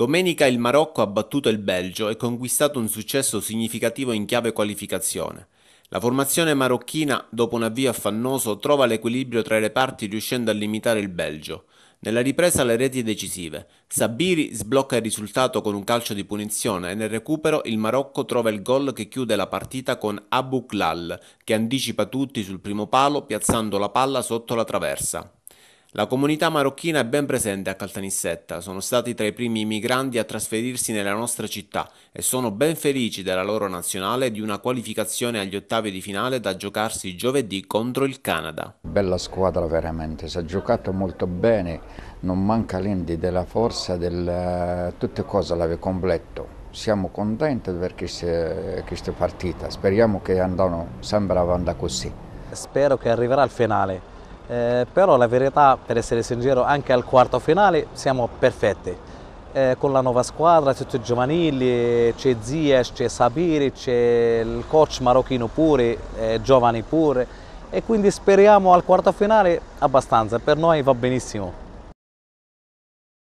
Domenica il Marocco ha battuto il Belgio e conquistato un successo significativo in chiave qualificazione. La formazione marocchina, dopo un avvio affannoso, trova l'equilibrio tra i reparti riuscendo a limitare il Belgio. Nella ripresa le reti decisive. Sabiri sblocca il risultato con un calcio di punizione e nel recupero il Marocco trova il gol che chiude la partita con Abu Klal, che anticipa tutti sul primo palo piazzando la palla sotto la traversa. La comunità marocchina è ben presente a Caltanissetta, sono stati tra i primi migranti a trasferirsi nella nostra città e sono ben felici della loro nazionale di una qualificazione agli ottavi di finale da giocarsi giovedì contro il Canada. Bella squadra veramente, si è giocato molto bene, non manca l'indi della forza, del... Eh, tutte cose l'ave completo. Siamo contenti per questa partita, speriamo che andano, sempre avanti così. Spero che arriverà al finale eh, però la verità, per essere sincero, anche al quarto finale siamo perfetti. Eh, con la nuova squadra, tutti i giovanili, c'è Zies, c'è Sabiri, c'è il coach marocchino pure, eh, giovani pure e quindi speriamo al quarto finale abbastanza, per noi va benissimo.